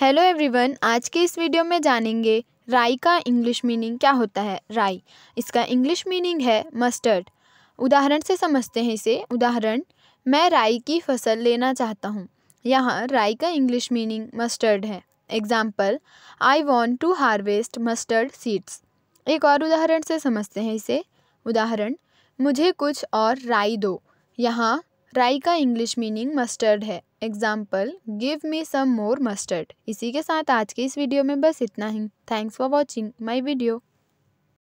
hello everyone आज के इस वीडियो में जानेंगे राई का इंग्लिश मीनिंग क्या होता है राई इसका इंग्लिश मीनिंग है मस्टर्ड उदाहरण से समझते हैं इसे उदाहरण मैं राई की फसल लेना चाहता हूँ यहाँ राई का इंग्लिश मीनिंग मस्टर्ड है example I want to harvest mustard seeds एक और उदाहरण से समझते हैं इसे उदाहरण मुझे कुछ और राई दो यहाँ राई का इंग्लिश मीनिंग मस्टर्ड है example give me some more mustard इसी के साथ आज के इस वीडियो में बस इतना ही thanks for watching my video